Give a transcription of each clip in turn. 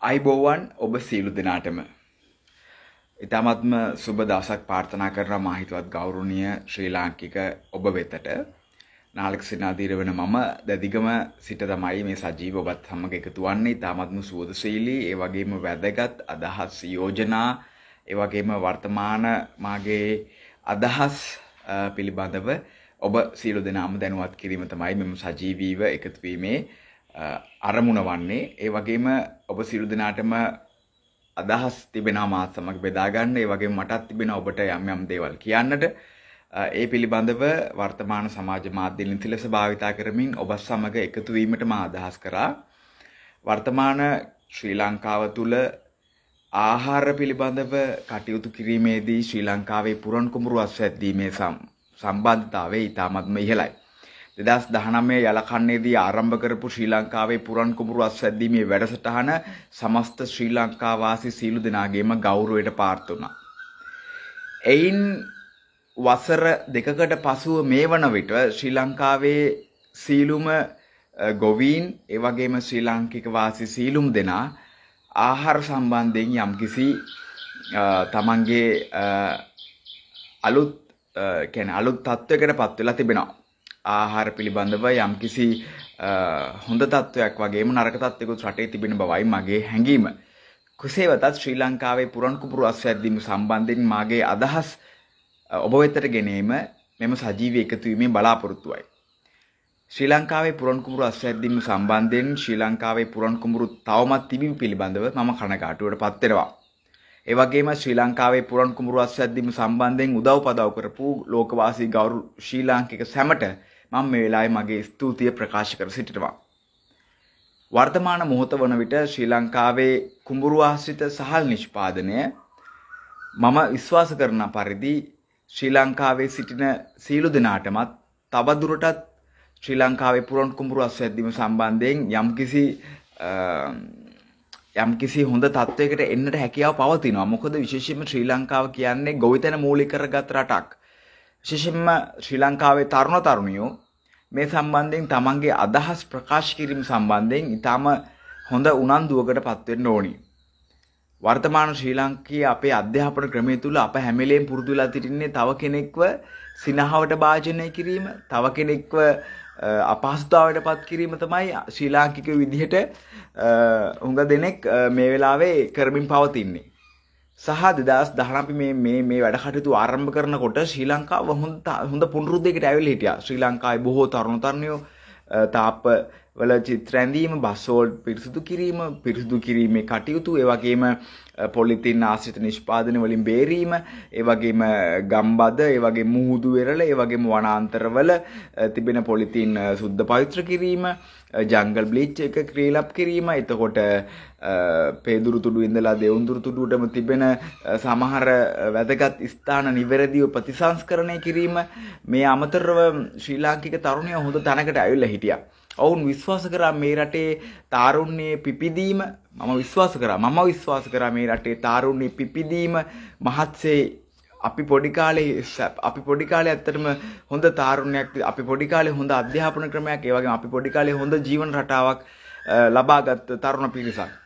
අයිබෝවන් ඔබ සියලු දෙනාටම. ඉතාමත්ම සුබ දවසක් පාර්ථනා කරන මාහිතවත් ගෞරවනීය ශ්‍රී ලාංකික ඔබ වෙතට නාලක සිනාදීර වෙන මම දැදිගම සිට තමයි මේ සජීව ඔබත් සමග එකතු වන්නේ. ඉතාමත්ම සුවදශීලී, ඒ වගේම වැදගත් අදහස් යෝජනා, ඒ වගේම වර්තමාන මාගේ අදහස් පිළිබඳව ඔබ සියලු දෙනාම දැනුවත් කිරීම තමයි මෙම සජීවීව එකතු වීමේ අරමුණ වන්නේ ඒ වගේම ඔබ සියලු දෙනාටම අදහස් තිබෙනවා මාත් සමග බෙදා ගන්න ඒ වගේම මටත් තිබෙනවා ඔබට යම් යම් දේවල් කියන්නට ඒ පිළිබඳව වර්තමාන සමාජ මාධ්‍ය නිති ලෙස භාවිතා කරමින් ඔබ සමග එකතු වීමට මා අදහස් කරා. වර්තමාන ශ්‍රී ලංකාව තුළ ආහාර පිළිබඳව කටයුතු කිරීමේදී ශ්‍රී ලංකාවේ පුරන් කුඹුරු අස්වැද්දීමේ සම්බන්ධතාවය ඉතාමත්ම ඉහළයි. දෙදස් දහනමේ යලකන්නේදී ආරම්භ කරපු ශ්‍රී ලංකාවේ පුරන් කුඹුරු අස්වැද්දීමේ වැඩසටහන සමස්ත ශ්‍රී ලංකාවාසී සීලු දෙනාගේම ගෞරවයට පාර්ථ වුණා. එයින් වසර දෙකකට පසුව මේ වන විට ශ්‍රී ලංකාවේ සීලුම ගොවීන් එවගේම ශ්‍රී ලාංකික වාසී සීලුම් දෙනා ආහාර සම්බන්ධයෙන් යම්කිසි තමන්ගේ අලුත් කැන අලුත් තත්ත්වකට පත් වෙලා තිබෙනවා. ආහාර පිළිබඳව යම්කිසි හොඳ තත්ත්වයක් වගේම නරක තත්ත්වයකුත් රටේ තිබෙන බවයි මගේ හැඟීම. කුසේ වෙතත් ශ්‍රී ලංකාවේ පුරන් කුපුරු අස්වැද්දීම සම්බන්ධයෙන් මාගේ අදහස් ඔබ වෙතට ගෙනීම මෙම සජීවී එකතුවීමේ බලාපොරොත්තුවයි. ශ්‍රී ලංකාවේ පුරන් කුඹුරු අස්වැද්දීම සම්බන්ධයෙන් ශ්‍රී ලංකාවේ පුරන් කුඹුරු තවමත් තිබීම පිළිබඳව මම කනගාටුවට පත් වෙනවා. ඒ වගේම ශ්‍රී ලංකාවේ පුරන් කුඹුරු අස්වැද්දීම සම්බන්ධයෙන් උදව් පදව් කරපු ලෝකවාසී ගෞරව ශ්‍රී ලාංකික සැමට මම මේ වෙලාවේ මගේ ස්තුතිය ප්‍රකාශ කර සිටිනවා. වර්තමාන මොහොත වන විට ශ්‍රී ලංකාවේ කුඹුරු ආශ්‍රිත සහල් නිෂ්පාදනය මම විශ්වාස කරන පරිදි ශ්‍රී ලංකාවේ සිටින සීලු දෙනාටමත් තවදුරටත් ශ්‍රී ලංකාවේ පුරන් කුඹුරු අස්වැද්දීම සම්බන්ධයෙන් යම්කිසි යම්කිසි හොඳ තත්ත්වයකට එන්නට හැකියාව පවතිනවා. මොකද විශේෂයෙන්ම ශ්‍රී ලංකාව කියන්නේ ගොවිතැන මූලික කරගත් රටක්. විශේෂයෙන්ම ශ්‍රී ලංකාවේ තරුණ තරුණියෝ මේ සම්බන්ධයෙන් තමන්ගේ අදහස් ප්‍රකාශ කිරීම සම්බන්ධයෙන් ඊටම හොඳ උනන්දුවකට පත්වෙන්න ඕනි. වර්තමාන ශ්‍රී ලංකාවේ අපේ අධ්‍යාපන ක්‍රමය තුල අප හැමලෙම පුරුදු වෙලා තිටින්නේ තව කෙනෙක්ව සිනහවට භාජනය කිරීම, තව කෙනෙක්ව අපහසුතාවයට පත් කිරීම තමයි ශ්‍රී ලාංකික විදිහට හුඟ දෙනෙක් මේ වෙලාවේ කරමින් පවතින්නේ. සහ දෙදස් දහනපි මේ මේ වැඩකටතු ආරම්භ කරනකොට ශ්‍රී ලංකාව හොඳ හොඳ පුුණරුද්දෙකට ඇවිල් හිටිය ශ්‍රී ලංකායි බොහෝ තරුණතරණයෝ තාප වල චිත්‍රැඳීම බස්සෝල් පිරිසිදු කිරීම පිරිසිදු කිරීමේ කටයුතු ඒවගේම පොලිතින් ආශ්‍රිත නිෂ්පාදන වලින් බේරීම ඒවගේම ගම්බද ඒවගේ මුහුදු වෙරළ ඒවගේම වනාන්තරවල තිබෙන පොලිතින් සුද්ධ පවිත්‍ර කිරීම ජංගල් බ්ලිච් එක ක්‍රීලප් කිරීම එතකොට පේදුරු තුඩු ඉඳලා දෙවුන්දුරු තුඩුවටම තිබෙන සමහර වැදගත් ස්ථාන නිවැරදිව ප්‍රතිසංස්කරණය කිරීම මේ අමතරව ශ්‍රී ලාංකික තරුණය හොඳ තැනකට ඇවිල්ලා හිටියා ඔවුන් විශ්වාස කරා මේ රටේ තාරුණ්‍යයේ පිපිදීම මම විශ්වාස කරා මම විශ්වාස කරා මේ රටේ තාරුණ්‍යයේ පිපිදීම මහත්සේ අපි පොඩි කාලේ අපි පොඩි කාලේ ඇත්තටම හොඳ තාරුණ්‍යයක් අපි පොඩි කාලේ හොඳ අධ්‍යාපන ක්‍රමයක් ඒ වගේම අපි පොඩි කාලේ හොඳ ජීවන රටාවක් ලබාගත් තරුණ පිරිසක්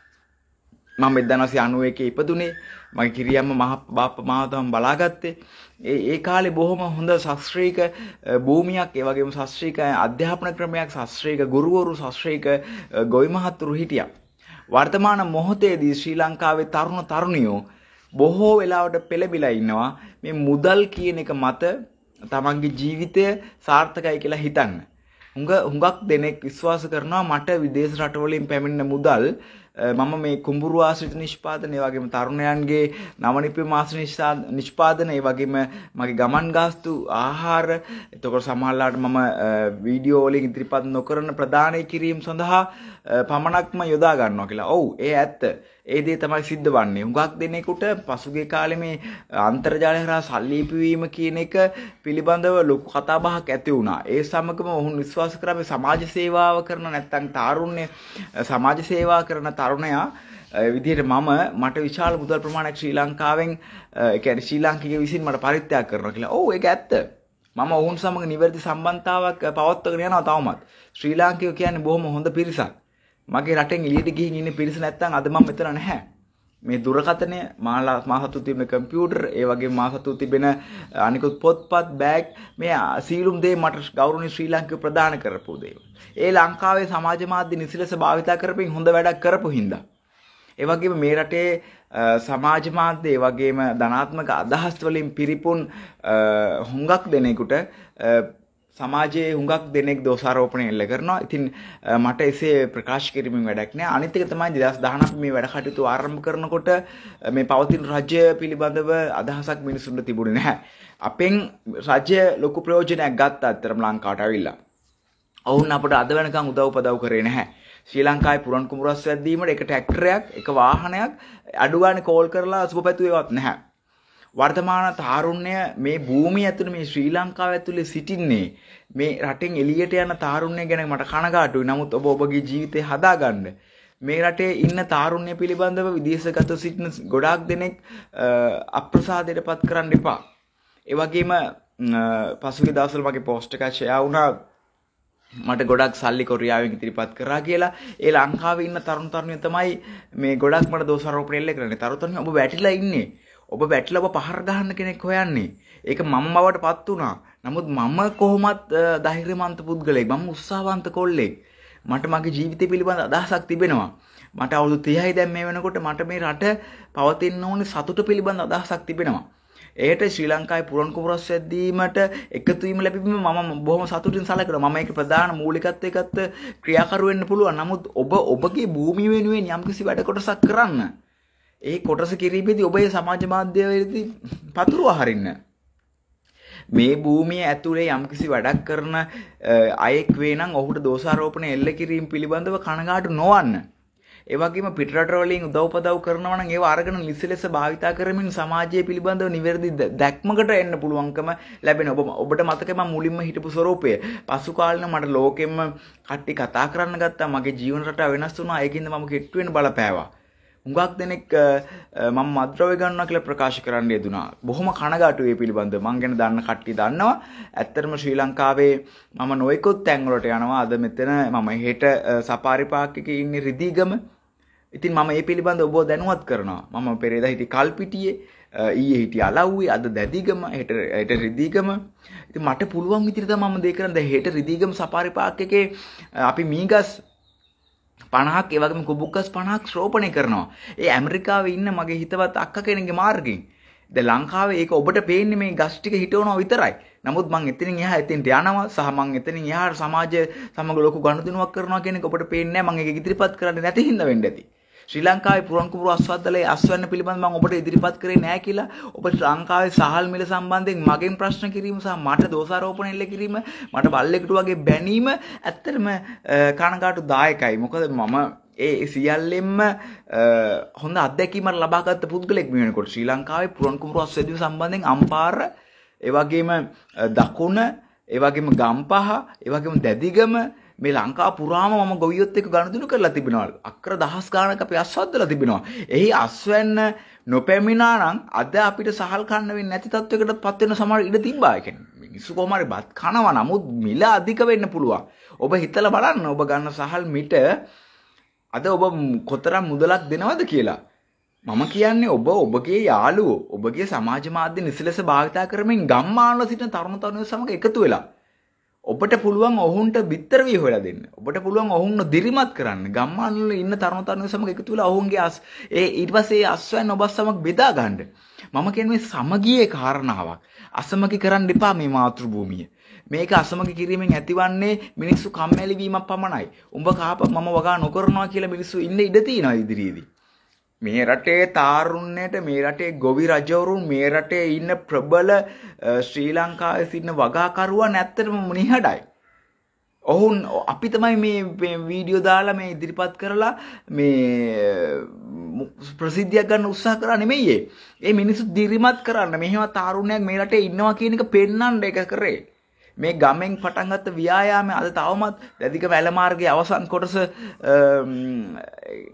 මම 1991 ඉපදුනේ. මගේ කිරියම්ම මහ බාප්පා මාව තමයි බලාගත්තේ. ඒ ඒ කාලේ බොහොම හොඳ ශාස්ත්‍රීය භූමියක්, ඒ වගේම ශාස්ත්‍රීය අධ්‍යාපන ක්‍රමයක්, ශාස්ත්‍රීය ගුරුවරු, ශාස්ත්‍රීය ගොවි මහත්තුරු හිටියා. වර්තමාන මොහොතේදී ශ්‍රී ලංකාවේ තරුණ තරුණියෝ බොහෝ වෙලාවට පෙළඹිලා ඉන්නවා මේ මුදල් කියන එක මත තමන්ගේ ජීවිතය සාර්ථකයි කියලා හිතන්න. හුඟ හුඟක් දෙනෙක් විශ්වාස කරනවා මට විදේශ රටවලින් පැමිණෙන මුදල් මම මේ කුඹුරු ආශ්‍රිත නිෂ්පාදනය වගේම තරුණයන්ගේ නවනිප්‍ය මාස නිෂ්පාදනය වගේම මගේ ගමන් ගාස්තු ආහාර එතකොට සමහරලාට මම වීඩියෝ වලින් ඉදිරිපත් නොකරන ප්‍රදානය කිරීම සඳහා පමණක්ම යොදා ගන්නවා කියලා. ඔව් ඒ ඇත්ත. ඒ දේ තමයි සිද්ධ වන්නේ. හුඟක් දෙනෙකුට පසුගිය කාලේ මේ අන්තර්ජාලය හරහා සල්ලීපවීම කියන එක පිළිබඳව ලොකු කතා බහක් ඇති වුණා. ඒ සමගම ඔවුන් විශ්වාස කරා මේ සමාජ සේවාව කරන නැත්නම් තාරුණ්‍ය සමාජ සේවා කරන තරුණයා විදිහට මම මට විශාල මුදල් ප්‍රමාණයක් ශ්‍රී ලංකාවෙන් ඒ කියන්නේ ශ්‍රී ලංකික විසින් මට පරිත්‍යාග කරනවා කියලා. ඔව් ඒක ඇත්ත. මම ඔවුන් සමග නිවැරදි සම්බන්ධතාවක් පවත්වාගෙන යනවා තවමත්. ශ්‍රී ලාංකිකයෝ කියන්නේ බොහොම හොඳ පිරිසක්. මගේ රටෙන් එලියට ගිහින් ඉන්න පිරිස නැත්තම් අද මම මෙතන නැහැ. මේ දුරකථනය මාලා මාසතු තිබෙන කම්පියුටර් ඒ වගේ මාසතු තිබෙන අනිකුත් පොත්පත් බෑග් මේ සීලුම් දේ මට ගෞරවනීය ශ්‍රී ලංකාව ප්‍රදාන කරපු දේවල්. ඒ ලංකාවේ සමාජ මාධ්‍ය නිසිලස භාවිතා කරපින් හොඳ වැඩක් කරපු හින්දා. ඒ වගේම මේ රටේ සමාජ මාධ්‍ය ඒ වගේම ධනාත්මක අදහස් වලින් පිරිපුන් හුඟක් දෙනෙකුට සමාජයේ හුඟක් දෙනෙක් දෝෂාරෝපණය එල්ල කරනවා. ඉතින් මට එසේ ප්‍රකාශ කිරීමෙන් වැඩක් නෑ. අනිත් එක තමයි 2019 මේ වැඩ කටයුතු ආරම්භ කරනකොට මේ පවතින රජ්‍ය පිළිබඳව අදහසක් මිනිසුන්ට තිබුණේ නැහැ. අපෙන් රජ්‍ය ලොකු ප්‍රයෝජනයක් ගත්තා අතරම ලංකාවට අවිල්ලා. ඔවුන් අපට අද වෙනකන් උදව් පදව් කරේ නැහැ. ශ්‍රී ලංකායි පුරන් කුමරස් වැද්දීමට එක ටැක්ටරයක් එක වාහනයක් අඩුගාන කෝල් කරලා සුප පැතුවේවත් නැහැ. වර්තමාන තාරුණ්‍ය මේ භූමිය ඇතුළේ මේ ශ්‍රී ලංකාව ඇතුළේ සිටින්නේ මේ රටෙන් එළියට යන තාරුණ්‍ය ගැන මට කනගාටුයි. නමුත් ඔබ ඔබගේ ජීවිතය හදාගන්න. මේ රටේ ඉන්න තාරුණ්‍ය පිළිබඳව විදේශගත සිටින ගොඩාක් දෙනෙක් අප්‍රසාදයට පත් කරන්න එපා. ඒ වගේම පසුගිය දවස්වල මගේ පෝස්ට් එකක් ෂෙයා වුණා මට ගොඩක් සල්ලි කොරියාවෙන් ඉදිරිපත් කරා කියලා ඒ ලංකාවේ ඉන්න තරුණ තරුණියෝ තමයි මේ ගොඩක් මට දෝෂාරෝපණෙල්ල කරන්නේ තරුණ තරුණියෝ ඔබ වැටිලා ඉන්නේ ඔබ වැටලව පහර ගහන්න කෙනෙක් හොයන්නේ. ඒක මම බවට පත් වුණා. නමුත් මම කොහොමත් ධෛර්යමන්ත පුද්ගලයෙක්. මම උත්සාහවන්ත කොල්ලෙක්. මට මගේ ජීවිතය පිළිබඳ අදහසක් තිබෙනවා. මට අවුරුදු 30යි දැන් මේ වෙනකොට මට මේ රට පවතින ඕනේ සතුට පිළිබඳ අදහසක් තිබෙනවා. ඒට ශ්‍රී ලංකාවේ පුරන් කුමරස් වැද්දීමට එකතු වීම ලැබීම මම බොහොම සතුටින් සැලකනවා. මම ඒක ප්‍රධාන මූලිකත්වයකට ක්‍රියාකරු වෙන්න පුළුවන්. නමුත් ඔබ ඔබගේ භූමිය වෙනුවෙන් යම්කිසි වැඩ කොටසක් කරන්න. ඒ කොටස කිරීමේදී ඔබේ සමාජ මාධ්‍යවලදී පතුරවා හරින්න. මේ භූමිය ඇතුලේ යම්කිසි වැඩක් කරන අයෙක් වේ නම් ඔහුට දෝෂාරෝපණ එල්ල කිරීම පිළිබඳව කනගාටු නොවන්න. ඒ වගේම පිටරටවලින් උදව්පදව් කරනවා නම් ඒව අරගෙන නිසලෙස භාවිතා කරමින් සමාජය පිළිබඳව නිවැරදි දැක්මකට එන්න පුළුවන්කම ලැබෙන ඔබ ඔබට මතකයි මම මුලින්ම හිටපු ස්වරූපය. පසු කාලේ මට ලෝකෙම කට්ටි කතා කරන්න ගත්තා. මගේ ජීවන රටාව වෙනස් වුණා. ඒකින්ද මම කිට්ටු වෙන්න බලපෑවා. හුඟක් දෙනෙක් මම මද්‍රව්‍ය ගන්නවා කියලා ප්‍රකාශ කරන්න යෙදුනා. බොහොම කනගාටුයි මේ පිළිබඳව. මං ගැන දන්න කට්ටිය දන්නවා. ඇත්තටම ශ්‍රී ලංකාවේ මම නොයෙකුත් තැන්වලට යනවා. අද මෙතන මම හෙට සපාරි පාක් එකේ ඉන්නේ රිදීගම. ඉතින් මම මේ පිළිබඳව ඔබව දැනුවත් කරනවා. මම පෙරේදා හිටි කල්පිටියේ ඊයේ හිටිය අලව්වේ අද දැදිගම හෙට හෙට රිදීගම ඉතින් මට පුළුවන් විදිහට තමයි මම දේ කරන්නේ. හෙට රිදීගම සපාරි පාක් එකේ අපි මීගස් 50ක් ඒ වගේම කුබුක්කස් 50ක් ශ්‍රෝපණය කරනවා. ඒ ඇමරිකාවේ ඉන්න මගේ හිතවත් අක්කා කෙනෙක්ගේ මාර්ගෙන්. ද ලංකාවේ ඒක ඔබට පේන්නේ මේ ගස් ටික හිටවනවා විතරයි. නමුත් මං එතනින් එහා එතෙන්ට යනවා සහ මං එතනින් එහාට සමාජය සමග ලොකු ගනුදෙනුවක් කරනවා කියන එක ඔබට පේන්නේ නැහැ. මං ඒක ඉදිරිපත් කරන්නේ නැති හින්දා වෙන්න ඇති. ශ්‍රී ලංකාවේ පුරන් කුඹුරු අස්වද්දලේ අස්වැන්න පිළිබඳව මම ඔබට ඉදිරිපත් කරේ නැහැ කියලා ඔබ ශ්‍රී ලංකාවේ සහල් මිල සම්බන්ධයෙන් මගෙන් ප්‍රශ්න කිරීම සහ මට දෝෂාරෝපණ එල්ල කිරීම මට බල්ලෙකුට වගේ බැනීම ඇත්තටම කනගාටු දායකයි මොකද මම ඒ සියල්ලෙන්ම හොඳ අත්දැකීමක් ලබාගත් පුද්ගලෙක් වෙනකොට ශ්‍රී ලංකාවේ පුරන් කුඹුරු අස්වැදීම සම්බන්ධයෙන් අම්පාර ඒ වගේම දකුණ ඒ වගේම ගම්පහ ඒ වගේම දැදිගම මේ ලංකා පුරාම මම ගොවියොත් එක්ක ගනුදෙනු කරලා තිබෙනවලු. අක්කර දහස් ගාණක් අපි අස්වද්දලා තිබෙනවා. එහි අස්වැන්න නොපැමිණා නම් අද අපිට සහල් කන්න වෙන්නේ නැති තත්වයකට පත් වෙන සමහර ඉඩ තිබ්බා. ඒ කියන්නේ මිනිස්සු කොහොම හරි බත් කනවා. නමුත් මිල අධික වෙන්න පුළුවන්. ඔබ හිතලා බලන්න ඔබ ගන්න සහල් මිට අද ඔබ කොතරම් මුදලක් දෙනවද කියලා. මම කියන්නේ ඔබ ඔබගේ යාළුවෝ ඔබගේ සමාජ මාධ්‍ය නිසලස භාවිතා කරමින් ගම්මානවල සිටින තරුණ තරුණියෝ සමග එකතු වෙලා ඔබට පුළුවන් ඔවුන්ට බිත්තරවී හොයලා දෙන්න. ඔබට පුළුවන් ඔවුන්ව දිරිමත් කරන්න. ගම්මානවල ඉන්න තරුණ තරුණියෝ සමග එකතු වෙලා ඔවුන්ගේ අස් ඒ ඊට පස්සේ ඒ අස්වැන්න ඔබ සමග බෙදා ගන්න. මම කියන්නේ සමගියේ කාරණාවක්. අසමගි කරන්න එපා මේ මාතෘ භූමිය. මේක අසමගි කිරීමෙන් ඇතිවන්නේ මිනිස්සු කම්මැලි වීමක් පමණයි. උඹ කාප මම වගා නොකරනවා කියලා මිනිස්සු ඉන්න ඉඩ තියනවා ඉදිරියේදී. මේ රටේ තාරුණ්‍යයට මේ රටේ ගොවි රජවරුන් මේ රටේ ඉන්න ප්‍රබල ශ්‍රී ලංකාවේ සිටින වගාකරුවන් ඇත්තටම නිහඬයි. ඔහුන් අපි තමයි මේ වීඩියෝ දාලා මේ ඉදිරිපත් කරලා මේ ප්‍රසිද්ධියක් ගන්න උත්සාහ කරා නෙමෙයි ඒ. ඒ මිනිස්සු දිරිමත් කරන්න මෙහෙම තාරුණ්‍යයක් මේ රටේ ඉන්නවා කියන එක පෙන්වන්න එක කරේ. මේ ගමෙන් පටන් ගත්ත ව්‍යායාමය අද තවමත් දැදිගම ඇල මාර්ගයේ අවසන් කොටස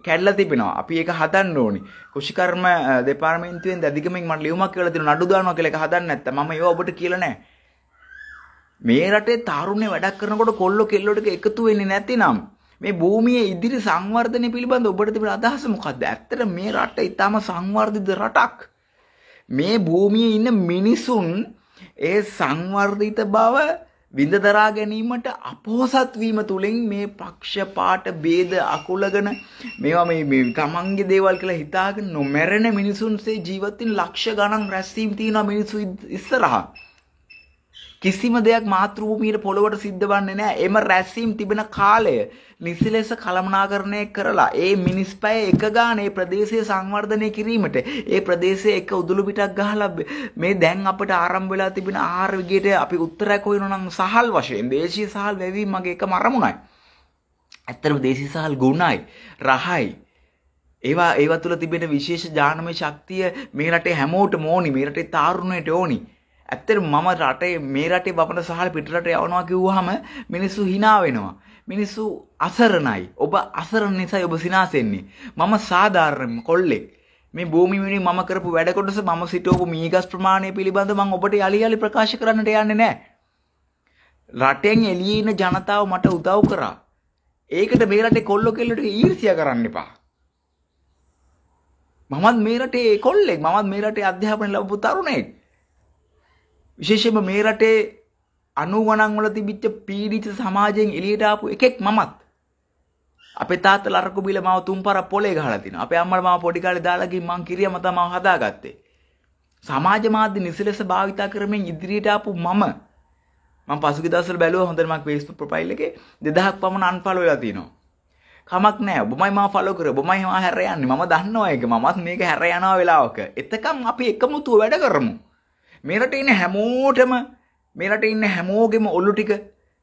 කැඩලා තිබෙනවා. අපි ඒක හදන්න ඕනි. කුෂිකර්ම දෙපාර්තමේන්තුවෙන් දැදිගමෙන් මට ලියුමක් කියලා දෙනවා නඩු දානවා කියලා ඒක හදන්න නැත්තම් මම ඒව ඔබට කියලා නැහැ. මේ රටේ තරුණේ වැඩක් කරනකොට කොල්ලෝ කෙල්ලෝ ටික එකතු වෙන්නේ නැතිනම් මේ භූමියේ ඉදිරි සංවර්ධනය පිළිබඳ ඔබට තිබෙන අදහස මොකක්ද? ඇත්තට මේ රට ඊටාම සංවර්ධිත රටක්. මේ භූමියේ ඉන්න මිනිසුන් ඒ සංවර්ධිත බව විඳදරා ගැනීමට අපෝසත් වීම තුලින් මේ පක්ෂපාට ભેද අකුලගෙන මේවා මේ තමන්ගේ දේවල් කියලා හිතාගෙන නොමැරෙන මිනිසුන්සේ ජීවත් වෙන ලක්ෂ ගණන් රැස්වීම් තියෙනවා මිනිස්සු ඉස්සරහා කිසිම දෙයක් මාතෘභූමියට පොළොවට සිද්ධ වන්නේ නැහැ. එම රැස්වීම් තිබෙන කාලය නිසිලෙස කළමනාකරණය කරලා ඒ මිනිස් පැය එක ගානේ ප්‍රදේශය සංවර්ධනය කිරීමට ඒ ප්‍රදේශයේ එක උදුළු පිටක් ගහලා මේ දැන් අපිට ආරම්භ වෙලා තිබෙන ආහාර විගයට අපි උත්තරයක් හොයනවා නම් සහල් වශයෙන් දේශීය සහල් වැවීම මගේ එකම අරමුණයි. ඇත්තටම දේශීය සහල් ගුණයි, රහයි. ඒවා ඒවා තුල තිබෙන විශේෂ ඥානමය ශක්තිය මේ රටේ හැමෝටම ඕනි, මේ රටේ තාරුණයට ඕනි. ඇත්තට මම රටේ මේ රටේ බපන සහල පිටරට යවනවා කිව්වහම මිනිස්සු hina වෙනවා. මිනිස්සු අසරණයි. ඔබ අසරණ නිසා ඔබ සිනාසෙන්නේ. මම සාධාරණ කොල්ලෙක්. මේ භූමිමිනි මම කරපු වැඩ කොටස මම සිටවපු මීගස් ප්‍රමාණය පිළිබඳ මම ඔබට යලි යලි ප්‍රකාශ කරන්නට යන්නේ නැහැ. රටෙන් එළියේ ඉන්න ජනතාව මට උදව් කරා. ඒකට මේ රටේ කොල්ලෝ කෙල්ලෝ ටික ඊර්ෂ්‍යා කරන්න එපා. මමත් මේ රටේ කොල්ලෙක්. මමත් මේ රටේ අධ්‍යාපනය ලැබපු තරුණයෙක්. විශේෂයෙන්ම මේ රටේ 90 වල තිබිච්ච පීඩිත සමාජයෙන් එළියට ආපු එකෙක් මමත්. අපේ තාත්තලා අරකු බීලා මාව තුම්පාරක් පොලේ ගහලා තිනවා. අපේ අම්මලා මාව පොඩි කාලේ දාලා ගිහින් මං කිරියම තමයි හදාගත්තේ. සමාජ මාධ්‍ය නිසලස භාවිතා කරමින් ඉදිරියට ආපු මම මම පසුගිය දවස්වල බැලුවා හොඳට මගේ Facebook profile එකේ 2000ක් පමණ unfollow වෙලා තියෙනවා. කමක් නෑ ඔබමයි මා ෆලෝ කර ඔබමයි මා හැර යන්නේ මම දන්නවා ඒක මමත් මේක හැර යනවා වෙලාවක එතකම් අපි එකමුතුව වැඩ කරමු මේ රටේ ඉන්න හැමෝටම මේ රටේ ඉන්න හැමෝගෙම ඔල්ලු ටික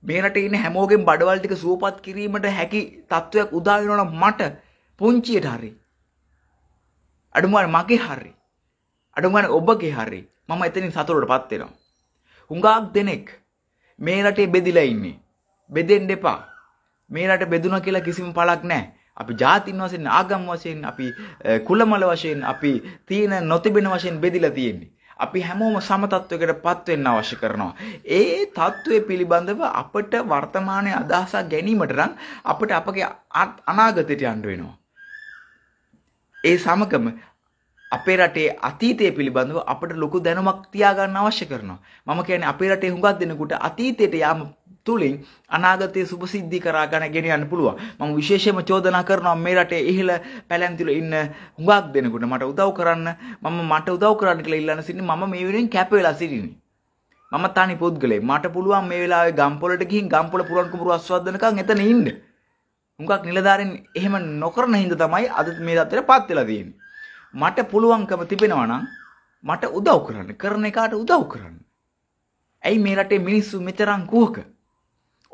මේ රටේ ඉන්න හැමෝගෙම බඩවල් ටික සුවපත් කිරීමට හැකි තත්වයක් උදා වෙනවා නම් මට පුංචියට හරි අඩුම ගානේ මගේ හරි අඩුම ගානේ ඔබගේ හරි මම එතනින් සතුටටපත් වෙනවා හුඟක් දෙනෙක් මේ රටේ බෙදිලා ඉන්නේ බෙදෙන්න එපා මේ රට බෙදුණා කියලා කිසිම පළක් නැහැ අපි ජාතින් වශයෙන් ආගම් වශයෙන් අපි කුලමල වශයෙන් අපි තියෙන නොතිබෙන වශයෙන් බෙදිලා තියෙන්නේ අපි හැමෝම සමතත්වයකට පත්වෙන්න අවශ්‍ය කරනවා. ඒ තත්ත්වය පිළිබඳව අපට වර්තමානය අදහසක් ගැනීමට නම් අපට අපගේ අනාගතයට යන්න වෙනවා. ඒ සමකම අපේ රටේ අතීතය පිළිබඳව අපට ලොකු දැනුමක් තියාගන්න අවශ්‍ය කරනවා. මම කියන්නේ අපේ රටේ හුඟක් දෙනකොට අතීතයට යාම තුලින් අනාගතයේ සුභසිද්ධි කරා ගන්න ගෙන යන්න පුළුවන්. මම විශේෂයෙන්ම චෝදනා කරනවා මේ රටේ ඉහළ පැලැන්තිල ඉන්න හුඟක් දෙනෙකුට මට උදව් කරන්න මම මට උදව් කරන්න කියලා ඉල්ලන සිටින්නේ මම මේ වෙනුවෙන් කැප වෙලා සිටින්නේ. මම තනි පුද්ගලෙක්. මට පුළුවන් මේ වෙලාවේ ගම්පොලට ගිහින් ගම්පොල පුරන් කුඹුර අස්වද්දනකම් එතන ඉන්න. හුඟක් නිලධාරීන් එහෙම නොකරන හින්දා තමයි අද මේ තත්ත්වයට පත් වෙලා තියෙන්නේ. මට පුළුවන්කම තිබෙනවා නම් මට උදව් කරන්න. කරන එකාට උදව් කරන්න. ඇයි මේ රටේ මිනිස්සු මෙතරම් කුහක?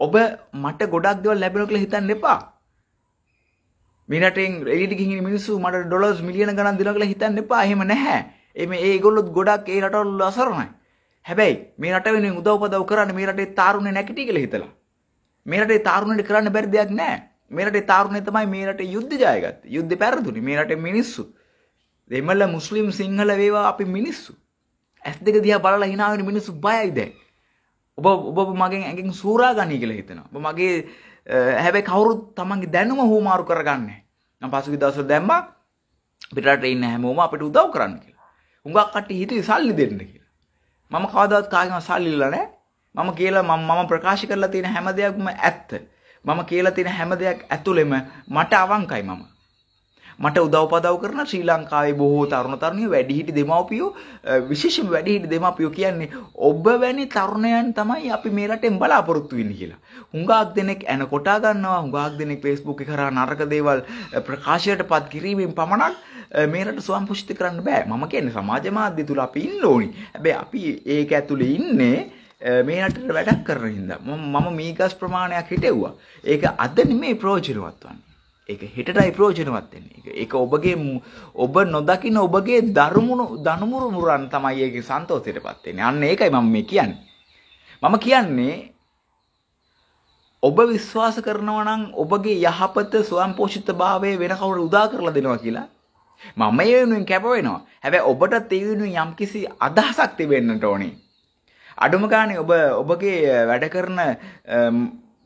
ඔබ මට ගොඩක් දේවල් ලැබෙනවා කියලා හිතන්න එපා. මේ රටෙන් එළියට ගිහින් මිනිස්සු මට ඩොලර්ස් මිලියන ගණන් දෙනවා කියලා හිතන්න එපා. එහෙම නැහැ. ඒ මේ ඒගොල්ලොත් ගොඩක් ඒ රටවල අසරණයි. හැබැයි මේ රට වෙනුවෙන් උදව්පදව් කරන්න මේ රටේ තාරුණේ නැකිටි කියලා හිතලා. මේ රටේ තාරුණේට කරන්න බැරි දෙයක් නැහැ. මේ රටේ තාරුණේ තමයි මේ රටේ යුද්ධ ජයගත්තේ. යුද්ධේ පැරදුනේ මේ රටේ මිනිස්සු. දෙමළ මුස්ලිම් සිංහල වේවා අපි මිනිස්සු. ඇස් දෙක දිහා බලලා hina වෙන මිනිස්සු බයයි දැන්. ඔබ ඔබ මගෙන් ඇගෙන් සූරා ගනී කියලා හිතනවා. මගේ හැබැයි කවුරුත් තමන්ගේ දැනුම හුවමාරු කරගන්නේ. මම පසුගිය දවස්වල දැම්මා පිටරට ඉන්න හැමෝම අපිට උදව් කරන්න කියලා. හුඟක් කට්ටිය හිතුවේ සල්ලි දෙන්න කියලා. මම කවදාවත් කාගෙන්වත් සල්ලි ඉල්ලලා නැහැ. මම කියලා මම මම ප්‍රකාශ කරලා තියෙන හැම දෙයක්ම ඇත්ත. මම කියලා තියෙන හැම දෙයක් ඇතුළෙම මට අවංකයි මම. මට උදව්පදව් කරන ශ්‍රී ලංකාවේ බොහෝ තරුණ තරුණිය වැඩිහිටි දෙමව්පියෝ විශේෂම වැඩිහිටි දෙමව්පියෝ කියන්නේ ඔබ වැනි තරුණයන් තමයි අපි මේ රටෙන් බලාපොරොත්තු වෙන්නේ කියලා. හුඟක් දෙනෙක් එන කොටා ගන්නවා හුඟක් දෙනෙක් Facebook එකේ කරා නරක දේවල් ප්‍රකාශයටපත් කිරීමෙන් පමණක් මේ රට ස්වයංපෝෂිත කරන්න බෑ. මම කියන්නේ සමාජ මාධ්‍ය තුල අපි ඉන්න ඕනි. හැබැයි අපි ඒක ඇතුලේ ඉන්නේ මේ රටට වැඩක් කරන හින්දා මම මීගස් ප්‍රමාණයක් හිටෙව්වා. ඒක අද නෙමේ ප්‍රයෝජනවත් වන්නේ. ඒක හෙටටයි ප්‍රයෝජනවත් වෙන්නේ. ඒක ඔබගේ ඔබ නොදකින ඔබගේ ධර්මුණු ධනුමුරු මුරන් තමයි ඒකේ සන්තෝෂයටපත් වෙන්නේ. අන්න ඒකයි මම මේ කියන්නේ. මම කියන්නේ ඔබ විශ්වාස කරනවා නම් ඔබගේ යහපත ස්වයංපෝෂිතභාවය වෙන කවුරු උදා කරලා දෙනවා කියලා මම ඒ වෙනුවෙන් කැප වෙනවා. හැබැයි ඔබටත් ඒ වෙනුවෙන් යම්කිසි අදහසක් තිබෙන්නට ඕනේ. අඩුම ගානේ ඔබ ඔබගේ වැඩ කරන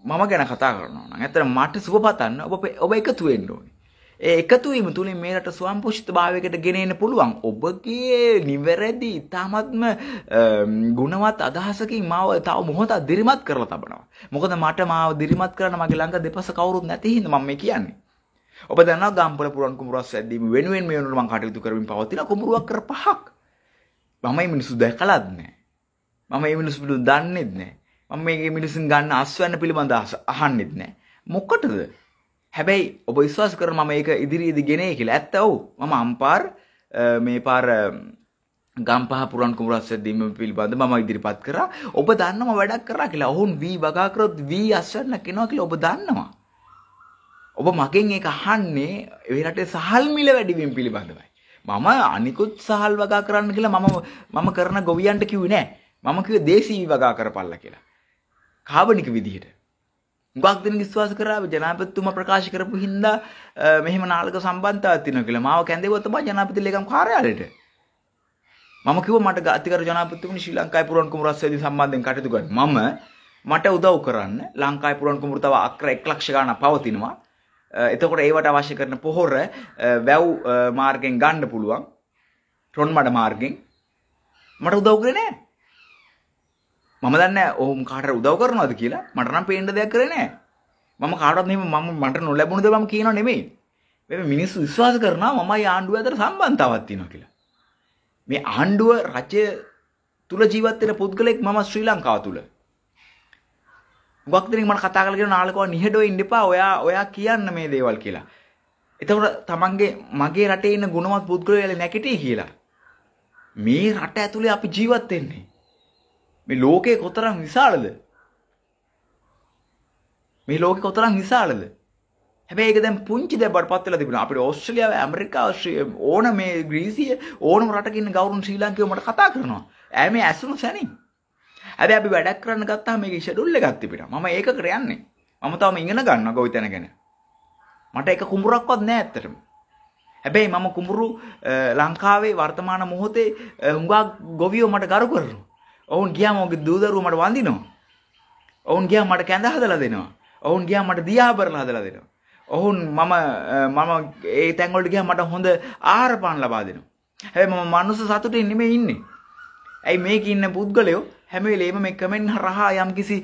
මම ගැන කතා කරනවා නම් ඇත්තට මට සුවපතන්න ඔබ ඔබ එකතු වෙන්න ඕනේ. ඒ එකතු වීම තුලින් මේ රට ස්වයංපෝෂිතභාවයකට ගෙනෙන්න පුළුවන්. ඔබගේ නිවැරදි ඉතාමත්ම ගුණවත් අදහසකින් මාව තව මොහොතක් දිරිමත් කරලා තබනවා. මොකද මට මාව දිරිමත් කරන්න මගේ ළඟ දෙපස කවුරුත් නැති හින්දා මම මේ කියන්නේ. ඔබ දන්නවා ගම්පල පුරන් කුඹුරක් සැදීම වෙනුවෙන් මේ වෙනුවට මම කටයුතු කරමින් පවතින කුඹුරක් කර පහක්. මම මේ මිනිස්සු දැකලත් නැහැ. මම මේ මිනිස්සු පිළිබඳව දන්නේත් නැහැ. මම මේ මිනිසුන් ගන්න අස්වැන්න පිළිබඳ අහන්නෙත් නෑ. මොකටද? හැබැයි ඔබ විශ්වාස කරන මම ඒක ඉදිරියේදී ගෙනේ කියලා. ඇත්ත ඔව්. මම අම්පාර මේ පාර ගම්පහ පුරන් කුමරස් වැදීම පිළිබඳ මම ඉදිරිපත් කරා. ඔබ දන්නම වැඩක් කරා කියලා. ඔවුන් V වගා කරොත් V අස්වැන්න කෙනවා කියලා ඔබ දන්නවා. ඔබ මගෙන් ඒක අහන්නේ ඒ රටේ සහල් මිල වැඩිවීම පිළිබඳවයි. මම අනිකුත් සහල් වගා කරන්න කියලා මම මම කරන ගොවියන්ට කිව්වේ නෑ. මම කිව්වේ දේශීය වගා කරපල්ලා කියලා. කාබනික විදිහට. ගක් දෙන විශ්වාස කරාව ජනාපතිතුමා ප්‍රකාශ කරපු හින්දා මෙහෙම නාලක සම්බන්ධතාවක් තියෙනවා කියලා. මාව කැඳෙවුවා තමයි ජනාපති ලේකම් කාර්යාලයට. මම කිව්වා මට අතිකර ජනාපතිතුමනි ශ්‍රී ලංකාවේ පුරන් කුමරස්වේදී සම්බන්ධයෙන් කටයුතු කරන්න. මම මට උදව් කරන්න ලංකාවේ පුරන් කුමරු තව අක්‍ර 1 ලක්ෂ ගණන් පවතිනවා. එතකොට ඒවට අවශ්‍ය කරන පොහොර වැව් මාර්ගෙන් ගන්න පුළුවන්. ට්‍රොන් මඩ මාර්ගෙන්. මට උදව් කරේ නෑ. මම දන්නේ ඔහොම කාටට උදව් කරනවද කියලා මට නම් පේන්න දෙයක් කරේ නෑ. මම කාටවත් නෙමෙයි මම මට නොලැබුණ දේ මම කියනව නෙමෙයි. මේ මිනිස්සු විශ්වාස කරනවා මමයි ආණ්ඩුව අතර සම්බන්ධතාවක් තියෙනවා කියලා. මේ ආණ්ඩුව රජය තුල ජීවත් වෙන පුද්ගලෙක් මම ශ්‍රී ලංකාව තුල. ගොක් දෙනෙක් මම කතා කරලා කියන නාලකව නිහඬව ඉන්න එපා. ඔයා ඔයා කියන්න මේ දේවල් කියලා. එතකොට තමන්ගේ මගේ රටේ ඉන්න ගුණවත් පුද්ගලයෝ නැගිටී කියලා. මේ රට ඇතුලේ අපි ජීවත් වෙන්නේ. මේ ලෝකේ කොතරම් විශාලද? මේ ලෝකේ කොතරම් විශාලද? හැබැයි ඒක දැන් පුංචි දෙබඩපත් වෙලා තිබුණා. අපිට ඕස්ට්‍රේලියාව, ඇමරිකාව, ඕන මේ ග්‍රීසිය, ඕනම රටක ඉන්න ගවුරුන් ශ්‍රී ලංකාවේ මට කතා කරනවා. ඇයි මේ ඇසුණු සැනින්? හැබැයි අපි වැඩක් කරන්න ගත්තාම මේකේ ෂෙඩියුල් එකක් තිබිලා. මම ඒකකට යන්නේ. මම තාම ඉගෙන ගන්නවා ගොවිතැන ගැන. මට ඒක කුඹුරක්වත් නෑ ඇත්තටම. හැබැයි මම කුඹුරු ලංකාවේ වර්තමාන මොහොතේ හුඟක් ගොවියෝ මට ගරු කරනවා. ඔවුන් ගියාම ඔහුගේ දූදරුව මට වඳිනවා. ඔවුන් ගියාම මට කැඳ හදලා දෙනවා. ඔවුන් ගියාම මට දියා බරලා හදලා දෙනවා. ඔවුන් මම මම ඒ තැන් වලට ගියාම මට හොඳ ආහාර පාන ලබා දෙනවා. හැබැයි මම මනුස්ස සතුටින් නෙමෙයි ඉන්නේ. ඇයි මේක ඉන්න පුද්ගලයෝ හැම වෙලේම මේ කමෙන්ට් හරහා යම්කිසි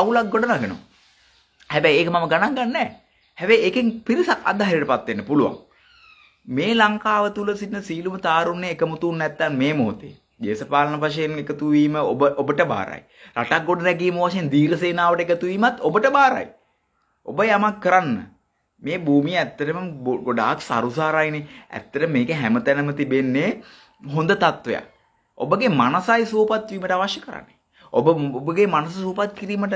අවුලක් ගොඩනගනවා. හැබැයි ඒක මම ගණන් ගන්නෑ. හැබැයි ඒකෙන් පිරිසක් අධෛර්යයටපත් වෙන්න පුළුවන්. මේ ලංකාව තුල සිටින සීලුම තාරුණ්‍ය එකමුතුන් නැත්තම් මේ මොහොතේ දේශපාලන වශයෙන් එකතු වීම ඔබ ඔබට බාරයි. රටක් ගොඩනැගීම වශයෙන් දීර්ඝසේනාවට එකතු වීමත් ඔබට බාරයි. ඔබ යමක් කරන්න මේ භූමිය ඇත්තටම ගොඩාක් සරුසාරයිනේ. ඇත්තට මේක හැමතැනම තිබෙන්නේ හොඳ තත්වයක්. ඔබගේ මනසයි සුවපත් වීමට අවශ්‍ය කරන්නේ. ඔබ ඔබගේ මනස සුවපත් කිරීමට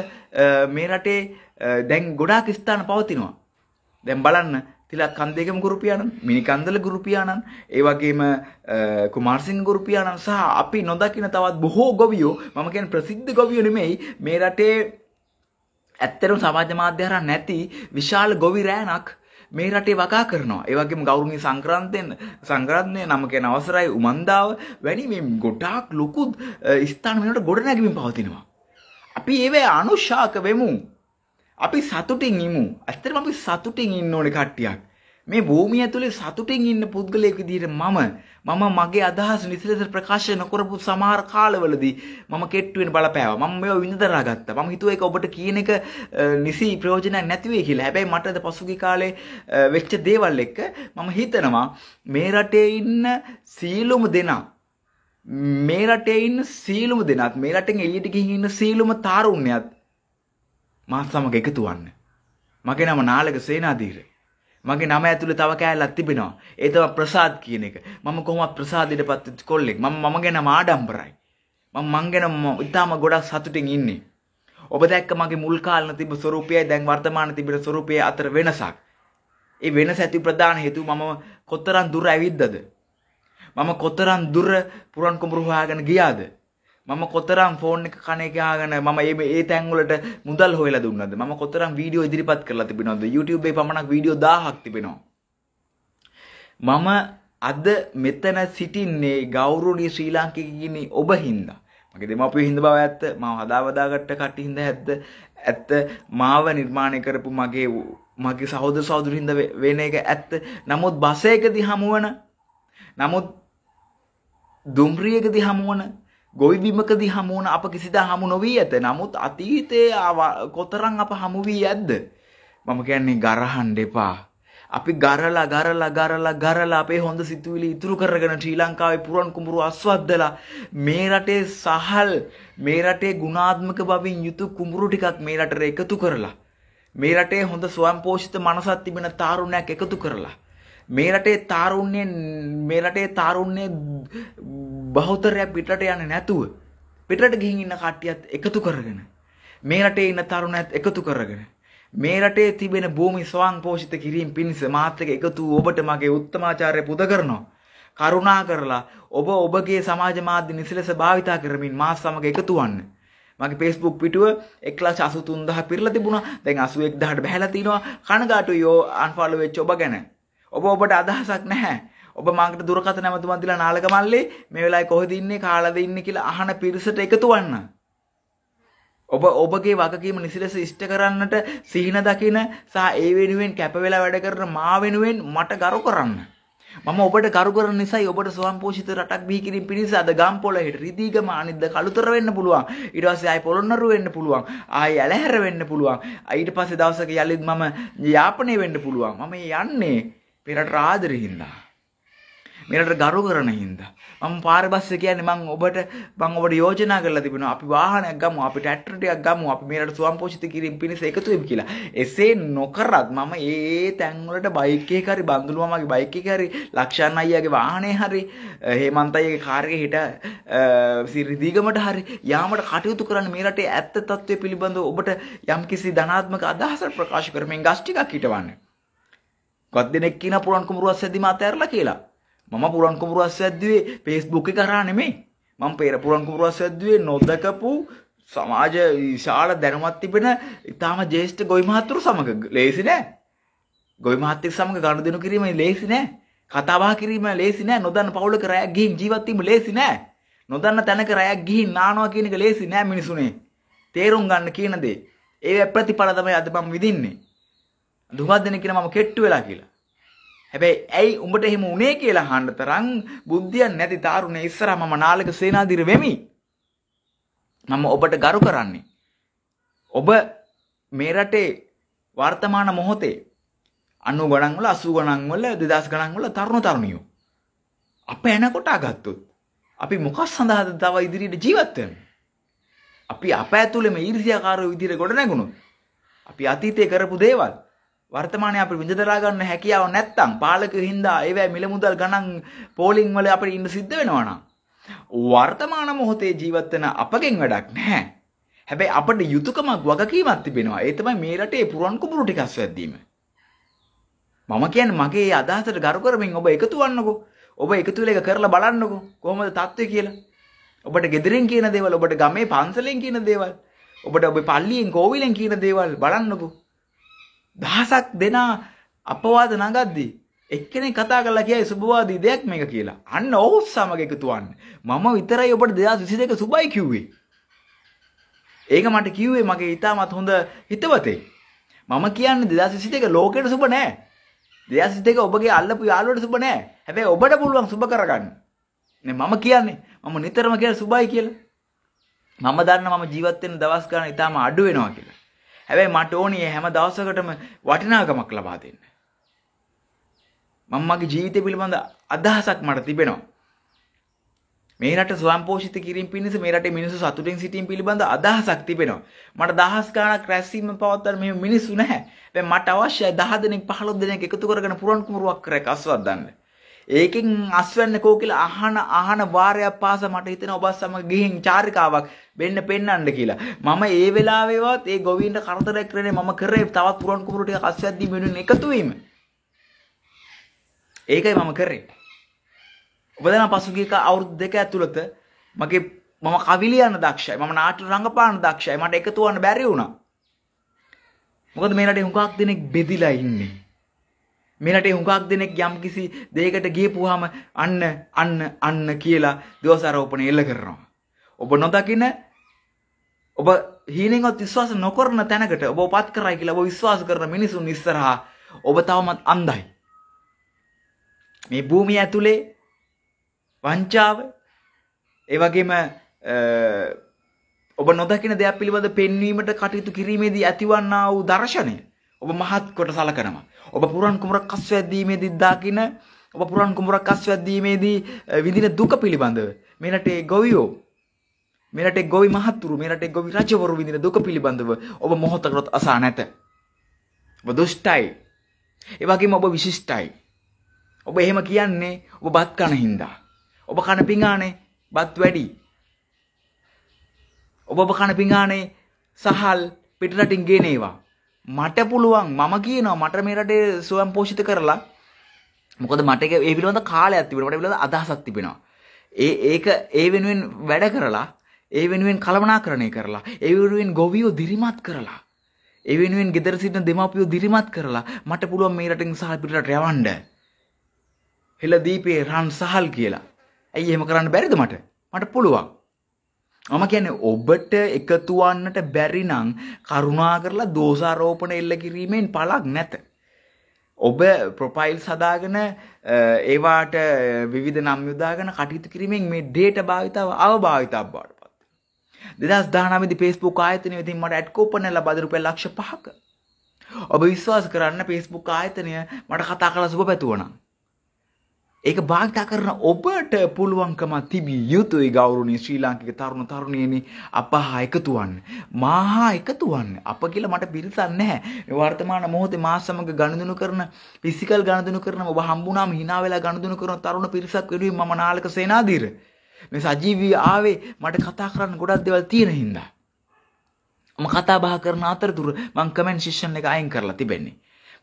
මේ රටේ දැන් ගොඩාක් ස්ථාන පවතිනවා. දැන් බලන්න තිලක්කන්දේකම ගුරුපියාණන් මිනිකන්දල ගුරුපියාණන් ඒ වගේම කුමාර්සින් ගුරුපියාණන් සහ අපි නොදකින තවත් බොහෝ ගොවියෝ මම කියන්නේ ප්‍රසිද්ධ ගොවියෝ නෙමෙයි මේ රටේ ඇත්තටම සමාජ මාධ්‍ය හරහා නැති විශාල ගොවි රෑනක් මේ රටේ වගා කරනවා. ඒ වගේම ගෞරවනීය සංක්‍රාන්තෙන් සංක්‍රාන්තය නම කියන අවසරයි උමන්දාව වැනි මේ ගොඩාක් ලොකු ස්ථාන වෙනකොට ගොඩනැගීම් පවතිනවා. අපි ඒවේ අනුශාක වෙමු. අපි සතුටින් ඉමු. ඇත්තටම අපි සතුටින් ඉන්න ඕනේ කට්ටියක්. මේ භූමිය ඇතුලේ සතුටින් ඉන්න පුද්ගලයෙක් විදිහට මම මම මගේ අදහස් නිසලස ප්‍රකාශ නොකරපු සමහර කාලවලදී මම කෙට්ටු වෙන බලපෑවා. මම මේව විඳදරා ගත්තා. මම හිතුවා ඒක ඔබට කියන එක නිසි ප්‍රයෝජනයක් නැති වෙයි කියලා. හැබැයි මට අද පසුගිය කාලේ වෙච්ච දේවල් එක්ක මම හිතනවා මේ රටේ ඉන්න සීලොම දෙනා මේ රටේ ඉන්න සීලොම දෙනාත් මේ රටෙන් එළියට ගිහින් ඉන්න සීලොම තාරුණ්‍යත් මාත් සමග එකතු වන්න. මගේ නම නාලක සේනාධීර. මගේ නම ඇතුළේ තව කෑල්ලක් තිබෙනවා. ඒ තමයි ප්‍රසාද් කියන එක. මම කොහොමවත් ප්‍රසාදයට පත් කොල්ලෙක්. මම මම ගැන ආඩම්බරයි. මම මං ගැන ඉතාම ගොඩක් සතුටින් ඉන්නේ. ඔබ දැක්ක මගේ මුල් කාලන තිබ්බ ස්වරූපයයි දැන් වර්තමාන තිබෙන ස්වරූපය අතර වෙනසක්. ඒ වෙනස ඇති ප්‍රධාන හේතුව මම කොතරම් දුර ඇවිද්දද? මම කොතරම් දුර පුරන් කුඹුරු හොයාගෙන ගියාද? මම කොතරම් ෆෝන් එක කනේ ගහගෙන මම මේ ඒ තැන්වලට මුදල් හොයලා දුන්නද මම කොතරම් වීඩියෝ ඉදිරිපත් කරලා තිබෙනවද YouTube එකේ පමණක් වීඩියෝ 1000ක් තිබෙනවා මම අද මෙතන සිටින්නේ ගෞරවනීය ශ්‍රී ලාංකිකයිනි ඔබ හින්දා මගේ දෙමාපිය හින්ද බව ඇත්ත මම හදාවදාගත්ත කටි හින්ද ඇත්ත ඇත්ත මාව නිර්මාණය කරපු මගේ මගේ සහෝදර සහෝදර හින්ද වෙන එක ඇත්ත නමුත් බස එකදී හමුවන නමුත් දුම්රියකදී හමුවන ගොවි බිමකදී හමුවන අප කිසිදා හමු නොවී ඇත නමුත් අතීතයේ කොතරම් අප හමු වී ඇද්ද මම කියන්නේ ගරහන් දෙපා අපි ගරලා ගරලා ගරලා ගරලා අපේ හොඳ සිතුවිලි ඉතුරු කරගෙන ශ්‍රී ලංකාවේ පුරන් කුඹුරු අස්වද්දලා මේ රටේ සහල් මේ රටේ ගුණාත්මක බවින් යුතු කුඹුරු ටිකක් මේ රටට එකතු කරලා මේ රටේ හොඳ ස්වයංපෝෂිත මනසක් තිබෙන තාරුණයක් එකතු කරලා මේ රටේ තාරුණ්‍යය මේ රටේ තාරුණ්‍යය බහුතරයක් පිටරට යන්නේ නැතුව පිටරට ගිහින් ඉන්න කට්ටියත් එකතු කරගෙන මේ රටේ ඉන්න තරුණයත් එකතු කරගෙන මේ රටේ තිබෙන භූමි ස්වයංපෝෂිත කිරීම පිණිස මාත් එක්ක එකතු වූ ඔබට මගේ උත්තමාචාර්ය පුද කරනවා කරුණා කරලා ඔබ ඔබගේ සමාජ මාධ්‍ය නිසලස භාවිතා කරමින් මා සමග එකතු වන්න මගේ පෙස්බුක් පිටුව එක්ලා සසුතුන්දහ පිරල තිබුණා දැන් අසුවෙක් දහට බැහල තිනවා කණගාටු යෝ අන්ෆාලුවෙච් ඔබ ගැන ඔබ ඔබට අදහසක් නැහැ. ඔබ මකට දුරකථන ඇමතුමක් දීලා නාලක මල්ලේ මේ වෙලාවේ කොහෙද ඉන්නේ කාලාද ඉන්නේ කියලා අහන පිරිසට එකතු වන්න. ඔබ ඔබගේ වගකීම නිසිලස ඉෂ්ට කරන්නට සිහින දකින සහ ඒ වෙනුවෙන් කැප වෙලා වැඩ කරන මා වෙනුවෙන් මට ගරු කරන්න. මම ඔබට කරු කරන නිසායි ඔබට ස්වයංපෝෂිත රටක් බිහි කිරීම පිණිස අද ගම්පොළේ රිදීගම අනිද්ද කළුතර වෙන්න පුළුවන්. ඊට පස්සේ ආයි පොළොන්නරු වෙන්න පුළුවන්. ආයි ඇලහැර වෙන්න පුළුවන්. ඊට පස්සේ දවසක යලිත් මම යාපනය වෙන්න පුළුවන්. මම යන්නේ පෙරට ආදරේ හින්දා. මෙරට ගරු කරන හින්දා. මම පාරබස්ස කියන්නේ මම ඔබට මම ඔබට යෝජනා කරලා තිබෙනවා අපි වාහනයක් ගමු අපිට ඇටර් ටිකක් ගමු අපි මෙරට සුවම්පෝෂිත කිරීම පිණිස එකතු වෙමු කියලා. එසේ නොකරත් මම ඒ තැන් වලට බයික් එකේ හරි බඳුළු මාමගේ බයික් එකේ හරි ලක්ෂාන් අයියාගේ වාහනේ හරි හේමන්ත අයියාගේ කාර් එකේ හිට සිරිදීගමට හරි යාමට කටයුතු කරන්න මේ රටේ ඇත්ත తත්වයේ පිළිබඳව ඔබට යම්කිසි ධනාත්මක අදහසක් ප්‍රකාශ කරමින් ගස් ටිකක් හිටවන්නේ. ගොඩක් දෙනෙක් කියන පුරන් කුඹුරු අස්සද්දි මා තෑරලා කියලා. මම පුරන් කුඹුරු අස්සද්දුවේ Facebook එක කරා නෙමෙයි. මම පෙර පුරන් කුඹුරු අස්සද්දුවේ නොදකපු සමාජ විශාල දැනුමක් තිබෙන ඉතාම ජේෂ්ඨ ගොවි මහතුරු සමග ලේසි නෑ. ගොවි මහත්තයෙක් සමග ගනුදෙනු කිරීම ලේසි නෑ. කතා බහ කිරීම ලේසි නෑ. නොදන්න පවුලක රැයක් ගිහින් ජීවත් වීම ලේසි නෑ. නොදන්න තැනක රැයක් ගිහින් නානවා කියන එක ලේසි නෑ මිනිසුනේ. තේරුම් ගන්න කියන දේ. ඒ ප්‍රතිඵල තමයි අද මම විඳින්නේ. දුකක් දෙන කියලා මම කෙට්ටු වෙලා කියලා. හැබැයි ඇයි උඹට එහෙම උනේ කියලා අහන්න තරම් බුද්ධියක් නැති තාරුණේ ඉස්සරහා මම නාලක සේනාධිර වෙමි. මම ඔබට ගරු කරන්නේ. ඔබ මේ රටේ වර්තමාන මොහොතේ 90 ගණන් වල 80 ගණන් වල 2000 ගණන් වල තරුණ තරුණියෝ අප එනකොට අගත්තොත් අපි මොකක් සඳහාද තව ඉදිරියට ජීවත් වෙන්නේ? අපි අප ඇතුළේම ඊර්ෂ්‍යාකාරී විදිහට ගොඩ නැගුණොත් අපි අතීතේ කරපු දේවල් වර්තමානයේ අපිට විඳදරා ගන්න හැකියාව නැත්තම් පාලකයෝ හින්දා ඒවැ මිල මුදල් ගණන් පෝලිං වල අපිට ඉන්න සිද්ධ වෙනවා නම් වර්තමාන මොහොතේ ජීවත් වෙන අපගෙන් වැඩක් නැහැ. හැබැයි අපිට යුතුයකමක් වගකීමක් තිබෙනවා. ඒ තමයි මේ රටේ පුරන් කුඹුරු ටිකක් සැදීම. මම කියන්නේ මගේ අදහසට ගරු කරමින් ඔබ එකතු වන්නකෝ. ඔබ එකතු වෙලා ඒක කරලා බලන්නකෝ. කොහොමද තත්ත්වය කියලා. ඔබට ගෙදරින් කියන දේවල්, ඔබට ගමේ පන්සලෙන් කියන දේවල්, ඔබට ඔබේ පල්ලියෙන් කෝවිලෙන් කියන දේවල් බලන්නකෝ. දහසක් දෙනා අපවාද නගද්දී එක්කෙනෙක් කතා කරලා කියයි සුභවාදී දෙයක් මේක කියලා. අන්න ඔවුත් සමග එකතු වන්න. මම විතරයි ඔබට 2022 සුබයි කිව්වේ. ඒක මට කිව්වේ මගේ ඊටමත් හොඳ හිතවතේ. මම කියන්නේ 2022 ලෝකෙට සුබ නෑ. 2022 ඔබගේ අල්ලපු යාළුවට සුබ නෑ. හැබැයි ඔබට පුළුවන් සුබ කරගන්න. නේ මම කියන්නේ මම නිතරම කියන සුබයි කියලා. මම දන්න මම ජීවත් වෙන දවස් ගන්න ඊටම අඩු වෙනවා කියලා. හැබැයි මට ඕනේ හැම දවසකටම වටිනාකමක් ලබා දෙන්න. මම මගේ ජීවිතය පිළිබඳ අදහසක් මට තිබෙනවා. මේ රට ස්වයංපෝෂිත කිරීම පිණිස මේ රටේ මිනිස්සු සතුටින් සිටීම පිළිබඳ අදහසක් තිබෙනවා. මට දහස් ගාණක් රැස්වීම පවත්වන මේ මිනිස්සු නැහැ. දැන් මට අවශ්‍යයි 10 දෙනෙක් 15 දෙනෙක් එකතු කරගෙන පුරන් කුමරුවක් කර එක අස්වද්දන්න. ඒකෙන් අස්වැන්න කෝ කියලා අහන අහන වාරයක් පාස මට හිතෙන ඔබත් සමග ගිහින් චාරිකාවක් වෙන්න පෙන්වන්න කියලා. මම ඒ වෙලාවේවත් ඒ ගොවීන්ට කරදරයක් කරන්නේ මම කරේ තවත් පුරන් කුඹුරු ටික අස්වැද්දී මෙන්න එකතු වීම. ඒකයි මම කරේ. ඔබ දන්නා පසුගිය අවුරුදු දෙක ඇතුළත මගේ මම කවි ලියන්න දක්ෂයි. මම නාට්‍ය රඟපාන දක්ෂයි. මට එකතු වෙන්න බැරි වුණා. මොකද මේ රටේ හුඟක් දෙනෙක් බෙදිලා ඉන්නේ. මෙලට හුඟක් දෙනෙක් යම් කිසි දෙයකට ගියපුවාම අන්න අන්න අන්න කියලා දෝෂාරෝපණ එල්ල කරනවා. ඔබ නොදකින ඔබ හීනෙන්වත් විශ්වාස නොකරන තැනකට ඔබ පත් කරයි කියලා ඔබ විශ්වාස කරන මිනිසුන් ඉස්සරහා ඔබ තවමත් අන්ධයි. මේ භූමිය ඇතුලේ වංචාව ඒ වගේම ඔබ නොදකින දෙයක් පිළිබඳ පෙන්වීමට කටයුතු කිරීමේදී ඇතිවන්නා වූ දර්ශනය ඔබ මහත් කොට සලකනවා. ඔබ පුරන් කුමරක් අස්වැද්දීමේදී දකින ඔබ පුරන් කුමරක් අස්වැද්දීමේදී විඳින දුක පිළිබඳව මේ රටේ ගොවියෝ මේ රටේ ගොවි මහත්තුරු මේ රටේ ගොවි රජවරු විඳින දුක පිළිබඳව ඔබ මොහොතකට අසා නැත. ඔබ දුෂ්ටයි. ඒ වගේම ඔබ විශිෂ්ටයි. ඔබ එහෙම කියන්නේ ඔබ බත් කන හින්දා. ඔබ කන පිඟානේ බත් වැඩි. ඔබ ඔබ කන පිඟානේ සහල් පිටරටින් ගේනේවා. මට පුළුවන් මම කියනවා මට මේ රටේ සුවම් පෝෂිත කරලා මොකද මට ඒ පිළිබඳ කාලයක් තිබෙනවා මට පිළිබඳ අදහසක් තිබෙනවා. ඒ ඒක ඒ වෙනුවෙන් වැඩ කරලා ඒ වෙනුවෙන් කළමනාකරණය කරලා ඒ වෙනුවෙන් ගොවියෝ දිරිමත් කරලා ඒ වෙනුවෙන් ගෙදර සිටින දෙමාපියෝ දිරිමත් කරලා මට පුළුවන් මේ රටෙන් සහ පිටරට යවන්න. හෙළ දීපේ රන් සහල් කියලා. ඇයි එහෙම කරන්න බැරිද මට? මට පුළුවන්. මම කියන්නේ ඔබට එකතු වන්නට බැරි නම් කරුණා කරලා දෝෂාරෝපණ එල්ල කිරීමෙන් පළක් නැත. ඔබ ප්‍රොෆයිල් සදාගෙන ඒවාට විවිධ නම් යොදාගෙන කටයුතු කිරීමෙන් මේ ඩේටා භාවිතාව අවභාවිතාවක් බවට පත් වෙනවා. 2019 දී Facebook ආයතනය විසින් මට ඇඩ් කූපන් ලැබා දුන් රුපියල් ලක්ෂ 5ක. ඔබ විශ්වාස කරන්න Facebook ආයතනය මට කතා කරලා සුබ පැතුවනම් ඒක භාවිතා කරන ඔබට පුළුවන්කම තිබිය යුතුයි ගෞරවනීය ශ්‍රී ලාංකික තරුණ තරුණියනි අප හා එකතු වන්න මා හා එකතු වන්න අප කියලා මට පිරිසක් නැහැ වර්තමාන මොහොතේ මා සමග ගනුදෙනු කරන ෆිසිකල් ගනුදෙනු කරන ඔබ හම්බුනාම hina වෙලා ගනුදෙනු කරන තරුණ පිරිසක් වෙනුවෙන් මම නාලක සේනාධීර මේ සජීවී ආවේ මට කතා කරන්න ගොඩක් දේවල් තියෙන හින්දා මම කතා බහ කරන අතරතුර මම කමෙන්ට් සෙෂන් එක අයින් කරලා තිබෙන්නේ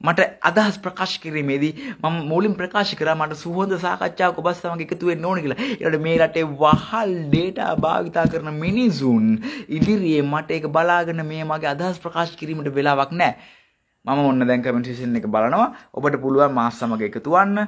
මට අදහස් ප්‍රකාශ කිරීමේදී මම මූලින් ප්‍රකාශ කරා මට සුහොඳ සාකච්ඡාවක් ඔබත් සමග එකතු වෙන්න ඕන කියලා. ඒකට මේ රටේ වහල් ඩේටා භාවිතා කරන මිනිසුන් ඉදිරියේ මට ඒක බලාගෙන මේ මගේ අදහස් ප්‍රකාශ කිරීමට වෙලාවක් නැහැ. මම ඔන්න දැන් කමෙන්ට් සෙක්ෂන් එක බලනවා. ඔබට පුළුවන් මාස් සමග එකතු වෙන්න.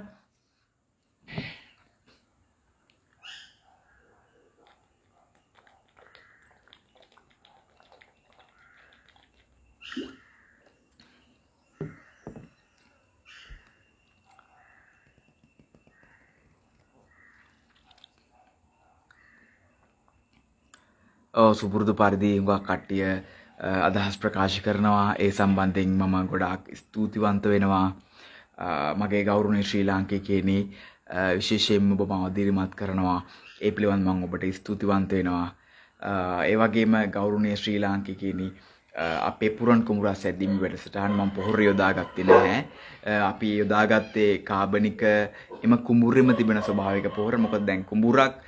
සුපුරුදු පරිදි හුඟක් කට්ටිය අදහස් ප්‍රකාශ කරනවා ඒ සම්බන්ධයෙන් මම ගොඩාක් ස්තුතිවන්ත වෙනවා මගේ ගෞරුණේ ශ්‍රී ලාංකේ කියනේ විශේෂයෙන්ම ඔබ මව දිරිමත් කරනවා ඒ පිළිබඳ මම ඔබට ස්තුතිවන්ත වෙනවා ඒ වගේම ගෞරුණේ ශ්‍රී ලාංකේ කියනේ අපේ පුරන් කුමරා සැදීම වැඩසටහන් මම පොහොර යොදාගත්තේ නැහැ අපි යොදාගත්තේ කාබනික එම කුඹුරෙම තිබෙන ස්වභාවික පොහොර මොකද දැන් කුඹුරක්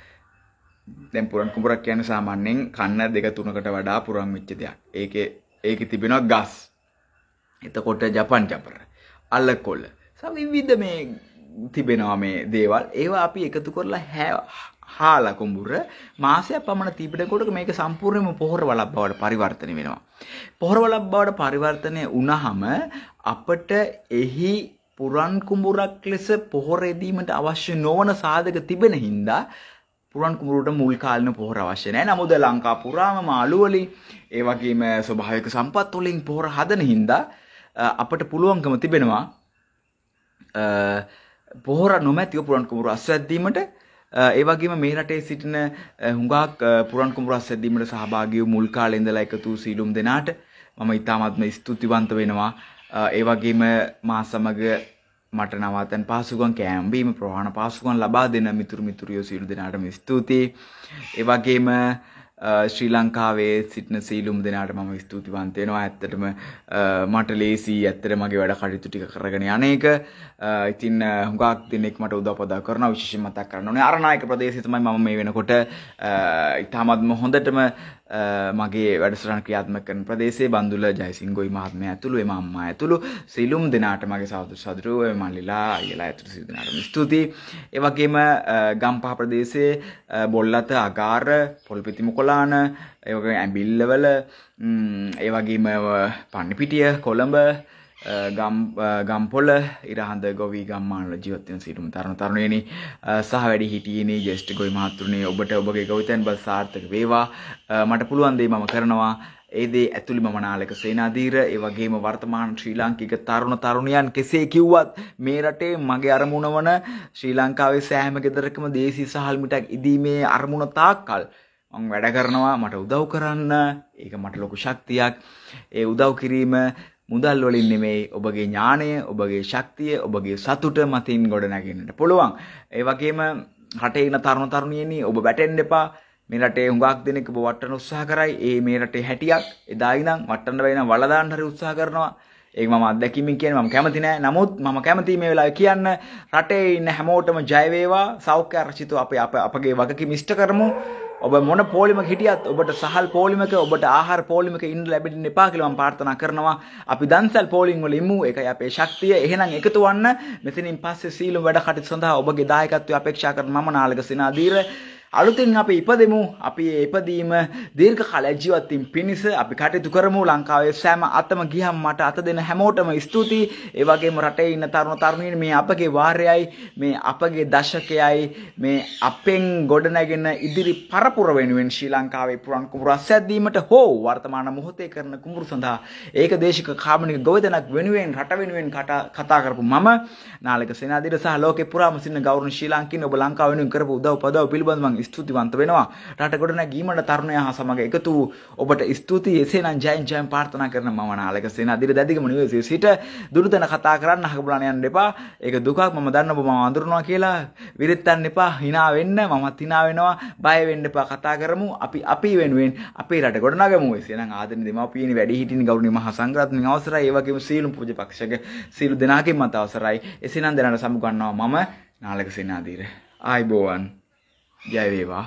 දැන් පුරන් කුඹරක් කියන්නේ සාමාන්‍යයෙන් කන්න දෙක තුනකට වඩා පුරන් වෙච්ච දෙයක්. ඒකේ ඒකේ තිබෙනවා ගස්. එතකොට ජපන් ජපර, අලකොළ. සවිවිධ මේ තිබෙනවා මේ දේවල්. ඒවා අපි එකතු කරලා හාලා කුඹුර මාසයක් පමණ තිබෙනකොට මේක සම්පූර්ණයෙන්ම පොහොර වලක් බවට පරිවර්තනය වෙනවා. පොහොර වලක් බවට පරිවර්තනය වුණාම අපට එහි පුරන් කුඹුරක් ලෙස පොහොර ඇදීමට අවශ්‍ය නොවන සාධක තිබෙන හින්දා පුරුවන් කුමරුට මුල් කාලන පොහොර අවශ්‍ය නෑ. නමුත් ලංකා පුරාම මාළු වලින් ඒ වගේම ස්වභාවික සම්පත් වලින් පොහොර හදන හින්දා අපට පුළුවන්කම තිබෙනවා පොහොර නොමැතිව පුරුවන් කුමරු අස්වැද්දීමට ඒ වගේම මේ රටේ සිටින හුඟක් පුරුවන් කුමරු අස්වැද්දීමට සහභාගී වූ මුල් කාලේ ඉඳලා එකතු සීලුම් දෙනාට මම ඉතාමත්ම ස්තුතිවන්ත වෙනවා. ඒ වගේම මා සමග මට නවතැන් පාසුගන් කෑම්බීම ප්‍රහණ පාසුගන් ලබා දෙන මිතුරු මිතුරියෝ සිරු දෙනාටම ස්තුතියි. ඒවගේම ශ්‍රී ලංකාවේ සිටින සීලුම් දෙනාට මම ස්තුතිවන්තයෙනවා ඇත්තටම මට ලේසි ඇත්තට මගේ වැඩ කටයුතු ටික කරගෙන යන එක ඉතින් හුඟක් දෙනෙක් මට උදව්පදා කරන විශේෂ මතක් කරන්න ඕනේ අරනායක ප්‍රදේශය තමයි මම මේ වෙනකොට ඉතාමත්ම හොඳටම මගේ වැඩසටන ක්‍රියාත්මකන ප්‍රදේශේ බඳුල ජයසිංගොයි මහත්මය ඇතුළු එම අම්මා ඇතුළු සිලුම් දෙනාට මගේ සෞදු සදුරුව මල්ලිලා ඉලා ඇතුළු සිදනාටම ස්තුතියි ඒවගේම ගම්පහ ප්‍රදේශයේ බොල්ලත අගාර පොල්පිතිම කොලාන ඒවගේ ඇබිල්ලවල ඒවගේම පණිපිටිය කොළඹ Uh, uh, ගම්පොල ඉරහඳ ගොවී ගම්මානල ජීවත්වන සිටුම තරුණ තරුණයනි uh, සහ වැඩි හිටියනේ ජෙස්ට ගොයි මහතුරුණේ ඔබට ඔබගේ ගෞතයන් බල සාර්ථක වේවා මට පුළුවන්දේ මම කරනවා ඒදේ ඇතුළි මම නාලක සේනාදීර ඒ වගේම වර්තමාන ශ්‍රී ලාංකික තරුණ තරුණියන් කෙසේ කිව්වත් මේ රටේ මගේ අරමුණ වන ශ්‍රී ලංකාවේ සෑම ගෙදරකම දේශී සහල් මිටක් ඉදීමේ අරමුණ තාක්කල් මම වැඩ කරනවා මට උදව් කරන්න ඒක මට ලොකු ශක්තියක් ඒ උදව් කිරීම මුදල් වලින් නෙමෙයි ඔබගේ ඥාණය, ඔබගේ ශක්තිය, ඔබගේ සතුට මතින් ගොඩනගන්නට පුළුවන්. ඒ වගේම රටේ ඉන තරුණ තරුණියනි ඔබ වැටෙන්න එපා. මේ රටේ හුඟක් දෙනෙක් ඔබ වටන්න උත්සාහ කරයි. ඒ මේ රටේ හැටියක් එදා ඉඳන් වටන්න වෙන වල දාන්න හරි උත්සාහ කරනවා. ඒක මම අත්දැකීමෙන් කියන්නේ මම කැමති නෑ. නමුත් මම කැමති මේ වෙලාවේ කියන්න රටේ ඉන්න හැමෝටම ජය වේවා. සෞඛ්‍ය ආරක්ෂිතව අපේ අපගේ වගකීම් ඉෂ්ට කරමු. ඔබ මොන පෝලිමක හිටියත් ඔබට සහල් පෝලිමක ඔබට ආහාර පෝලිමක ඉන්න ලැබෙන්න එපා කියලා මම ප්‍රාර්ථනා කරනවා. අපි දන්සල් පෝලිං වල ඉමු. ඒකයි අපේ ශක්තිය. එහෙනම් එකතු වන්න. මෙතනින් පස්සේ සීලම් වැඩ කටයුතු සඳහා ඔබගේ දායකත්වය අපේක්ෂා කරන මම නාලක සිනාදීර අලුතින් අපි ඉපදෙමු අපි ඉපදීම දීර්ඝ කාලයක් ජීවත්වීම පිණිස අපි කටයුතු කරමු ලංකාවේ සෑම අතම ගියම් මට අත දෙන හැමෝටම ස්තුතියි ඒ වගේම රටේ ඉන්න තරුණ තරුණියන් මේ අපගේ වාරයයි මේ අපගේ දශකයයි මේ අපෙන් ගොඩනැගෙන ඉදිරි පරපුර වෙනුවෙන් ශ්‍රී ලංකාවේ පුරන් කුඹුරු අස්වැද්දීමට හෝ වර්තමාන මොහොතේ කරන කුඹුරු සඳහා ඒක දේශික කාමනික ගොවිතැනක් වෙනුවෙන් රට වෙනුවෙන් කතා කරපු මම නාලක සේනාධිර සහ ලෝකේ පුරාම සිටින ගෞරවනීය ශ්‍රී ලාංකිකයන් ඔබ ලංකාව වෙනුවෙන් කරපු උදව් පදව් පිළිබඳව අපි ස්තුතිවන්ත වෙනවා. රට ගොඩනැගීමට තරුණයා හා සමග එකතු වූ ඔබට ස්තුතියි. එසේනම් ජයෙන් ජයෙන් ප්‍රාර්ථනා කරන මම නාලක සේන අදිර දැදිගම නිවසේ සිට දුරතන කතා කරන්න අහගබලන යන්න එපා. ඒක දුකක් මම දන්න ඔබ මම අඳුරනවා කියලා විරෙත්තන්න එපා. hina වෙන්න මමත් hina වෙනවා. බය වෙන්න එපා. කතා කරමු. අපි අපි වෙනුවෙන් අපේ රට ගොඩනගමු. එසේනම් ආදරණීය දෙමාපියනි වැඩිහිටියනි ගෞරවනීය මහා සංඝරත්නයන් අවසරයි. ඒ වගේම සීලුම් පූජ්‍ය පක්ෂක සීලු දෙනාගෙන් මත අවසරයි. එසේනම් දැනට සමුගන්නවා මම නාලක සේනාධීර. ආයිබෝවන් Vậy vậy